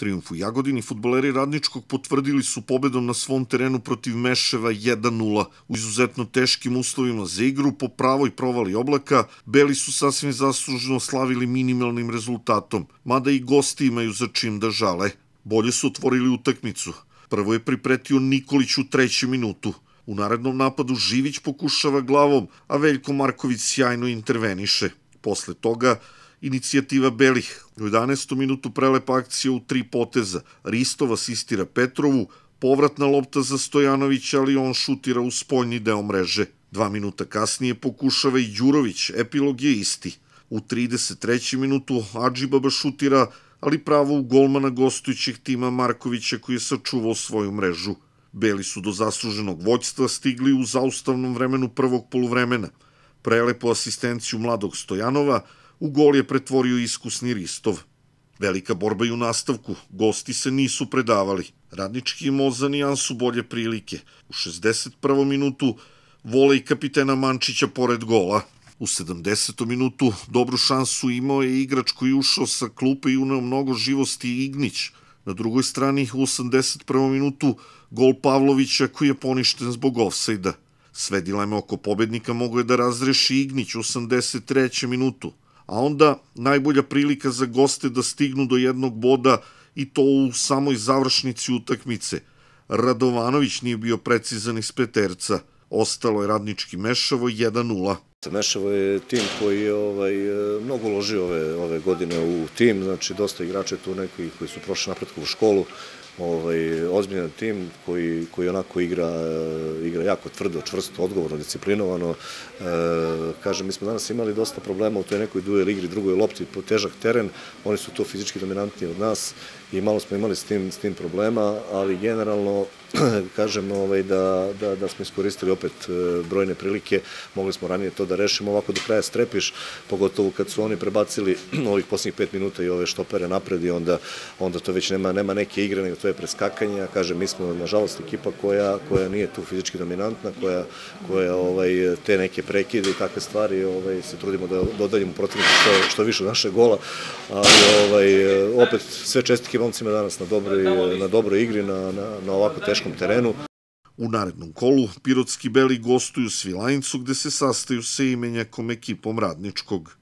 Trijumf u Jagodini futboleri Radničkog potvrdili su pobedom na svom terenu protiv Meševa 1-0. U izuzetno teškim uslovima za igru po pravoj provali oblaka, Beli su sasvim zasluženo slavili minimalnim rezultatom, mada i gosti imaju za čim da žale. Bolje su otvorili utakmicu. Prvo je pripretio Nikolić u trećem minutu. U narednom napadu Živić pokušava glavom, a Veljko Marković sjajno interveniše. Posle toga inicijativa Belih. U 11. minutu prelepa akcija u tri poteza. Ristov asistira Petrovu, povratna lopta za Stojanovića, ali on šutira u spoljni deo mreže. Dva minuta kasnije pokušava i Đurović, epilog je isti. U 33. minutu Adžibaba šutira, ali pravo u golmana gostujućeg tima Markovića koji je sačuvao svoju mrežu. Beli su do zasluženog voćstva stigli u zaustavnom vremenu prvog poluvremena. Prelepu asistenciju mladog Stojanova, U gol je pretvorio iskusni Ristov. Velika borba i u nastavku, gosti se nisu predavali. Radnički i Mozanijan su bolje prilike. U 61. minutu vole i kapitena Mančića pored gola. U 70. minutu dobru šansu imao je igrač koji ušao sa klupe i uneo mnogo živosti Ignić. Na drugoj strani u 81. minutu gol Pavlovića koji je poništen zbog ofsajda. Sve dileme oko pobednika mogo je da razreši Ignić u 83. minutu a onda najbolja prilika za goste da stignu do jednog boda i to u samoj završnici utakmice. Radovanović nije bio precizan iz peterca, ostalo je radnički mešavo 1-0. Meševo je tim koji je ovaj, mnogo uložio ove, ove godine u tim, znači dosta igrača tu neki koji su prošli napretku u školu, ovaj, ozbiljan tim koji, koji onako igra, igra jako tvrdo, čvrsto, odgovorno, disciplinovano. E, kažem, mi smo danas imali dosta problema u toj nekoj duel igri, drugoj lopti, po težak teren, oni su tu fizički dominantniji od nas i malo smo imali s tim, s tim problema, ali generalno Da kažem ovaj, da, da, da smo iskoristili opet e, brojne prilike, mogli smo ranije to da rešimo, ovako do kraja strepiš, pogotovo kad su oni prebacili ovih posljednjih pet minuta i ove štopere napred i onda, onda to već nema, nema neke igre, nego to je preskakanje, a kažem, mi smo nažalost ekipa koja, koja nije tu fizički dominantna, koja, koja ovaj, te neke prekide i takve stvari ovaj, se trudimo da dodaljemo protivnika što, što više naše gola, ali ovaj, opet sve čestike momcima danas na dobroj, na dobroj igri, na, na, na ovako teško teškom terenu. U narednom kolu Pirotski Beli gostuju Svilajncu gde se sastaju sa imenjakom ekipom Radničkog.